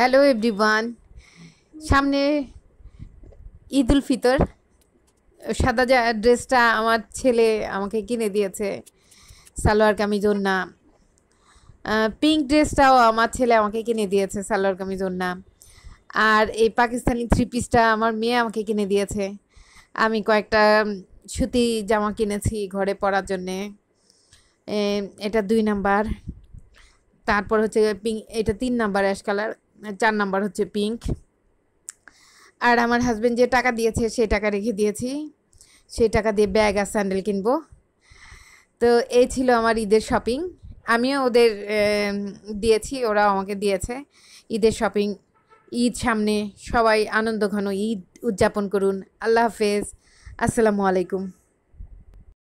hello everyone সামনে ঈদুল ফিতর সাদা যা ড্রেসটা আমার ছেলে আমাকে কিনে দিয়েছে সালোয়ার কামিজ না পিঙ্ক ড্রেসটাও আমার ছেলে আমাকে কিনে দিয়েছে সালোয়ার কামিজ না আর এই পাকিস্তানি থ্রি পিসটা আমার মেয়ে আমাকে কিনে দিয়েছে আমি কয়েকটা সুতি জামা কিনেছি ঘরে পরার জন্যে এটা দুই নাম্বার তারপর হচ্ছে পিঙ্ক এটা তিন নাম্বার অ্যাশ কালার চার নাম্বার হচ্ছে পিঙ্ক আর আমার হাজব্যান্ড যে টাকা দিয়েছে সেই টাকা রেখে দিয়েছি সেই টাকা দিয়ে ব্যাগ আর স্যান্ডেল কিনবো তো এই ছিল আমার ঈদের শপিং আমিও ওদের দিয়েছি ওরা আমাকে দিয়েছে ঈদের শপিং ঈদ সামনে সবাই আনন্দ ঘন ঈদ উদযাপন করুন আল্লাহ হাফেজ আসসালামু আলাইকুম